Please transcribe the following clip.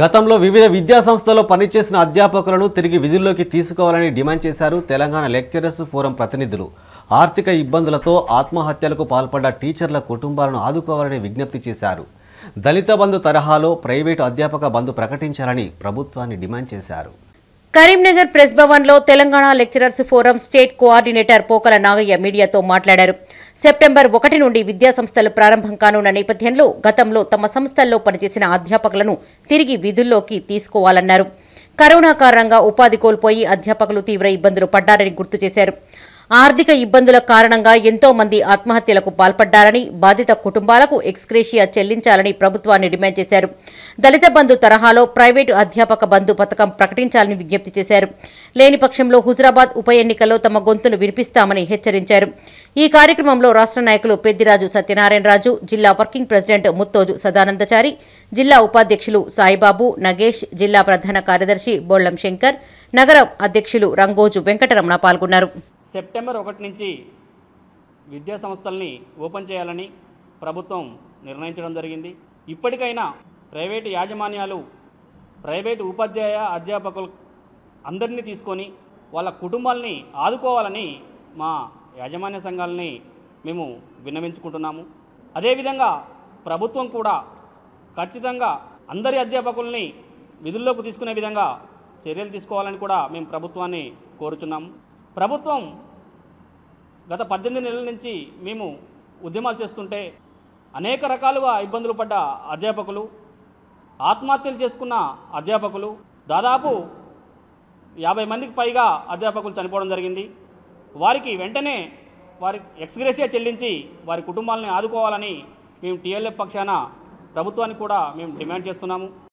గతంలో వివిధ విద్యా సంస్థల్లో పనిచేసిన అధ్యాపకులను తిరిగి విధుల్లోకి తీసుకోవాలని డిమాండ్ చేశారు తెలంగాణ లెక్చరర్స్ ఫోరం ప్రతినిధులు ఆర్థిక ఇబ్బందులతో ఆత్మహత్యలకు పాల్పడ్డ టీచర్ల కుటుంబాలను ఆదుకోవాలని విజ్ఞప్తి చేశారు దళిత బంధు తరహాలో ప్రైవేటు అధ్యాపక బంధు ప్రకటించాలని ప్రభుత్వాన్ని డిమాండ్ చేశారు కరీంనగర్ ప్రెస్ భవన్ లో Telangana lecturers forum state coordinator Pokala Nagaiah మీడియాతో మాట్లాడారు సెప్టెంబర్ ఒకటి నుండి విద్యా సంస్థలు ప్రారంభం కానున్న నేపథ్యంలో గతంలో తమ సంస్థల్లో పనిచేసిన అధ్యాపకులను తిరిగి విధుల్లోకి తీసుకోవాలన్నారు కరోనా కారణంగా ఉపాధి కోల్పోయి అధ్యాపకులు తీవ్ర ఇబ్బందులు పడ్డారని గుర్తు చేశారు ఆర్థిక ఇబ్బందుల కారణంగా ఎంతో మంది ఆత్మహత్యలకు పాల్పడ్డారని బాధిత కుటుంబాలకు ఎక్స్క్రేషియా చెల్లించాలని ప్రభుత్వాన్ని డిమాండ్ చేశారు దళిత బంధు తరహాలో ప్రైవేటు అధ్యాపక బంధు పథకం ప్రకటించాలని విజ్ఞప్తి చేశారు లేని పక్షంలో హుజరాబాద్ ఉప ఎన్నికల్లో తమ గొంతును వినిపిస్తామని హెచ్చరించారు ఈ కార్యక్రమంలో రాష్ట్ర నాయకులు పెద్దిరాజు సత్యనారాయణరాజు జిల్లా వర్కింగ్ ప్రెసిడెంట్ ముత్తోజు సదానందచారి జిల్లా ఉపాధ్యక్షులు సాయిబాబు నగేష్ జిల్లా ప్రధాన కార్యదర్శి బోళ్లం శంకర్ నగర అధ్యక్షులు రంగోజు వెంకటరమణ పాల్గొన్నారు సెప్టెంబర్ ఒకటి నుంచి విద్యా సంస్థల్ని ఓపెన్ చేయాలని ప్రభుత్వం నిర్ణయించడం జరిగింది ఇప్పటికైనా ప్రైవేటు యాజమాన్యాలు ప్రైవేటు ఉపాధ్యాయ అధ్యాపకులు అందరినీ తీసుకొని వాళ్ళ కుటుంబాలని ఆదుకోవాలని మా యాజమాన్య సంఘాలని మేము విన్నవించుకుంటున్నాము అదేవిధంగా ప్రభుత్వం కూడా ఖచ్చితంగా అందరి అధ్యాపకుల్ని విధుల్లోకి తీసుకునే విధంగా చర్యలు తీసుకోవాలని కూడా మేము ప్రభుత్వాన్ని కోరుచున్నాము ప్రభుత్వం గత పద్దెనిమిది నెలల నుంచి మేము ఉద్యమాలు చేస్తుంటే అనేక రకాలుగా ఇబ్బందులు పడ్డ అధ్యాపకులు ఆత్మహత్యలు చేసుకున్న అధ్యాపకులు దాదాపు యాభై మందికి పైగా అధ్యాపకులు చనిపోవడం జరిగింది వారికి వెంటనే వారి ఎక్స్గ్రేసియా చెల్లించి వారి కుటుంబాలని ఆదుకోవాలని మేము టీఎల్ఎఫ్ పక్షాన ప్రభుత్వానికి కూడా మేము డిమాండ్ చేస్తున్నాము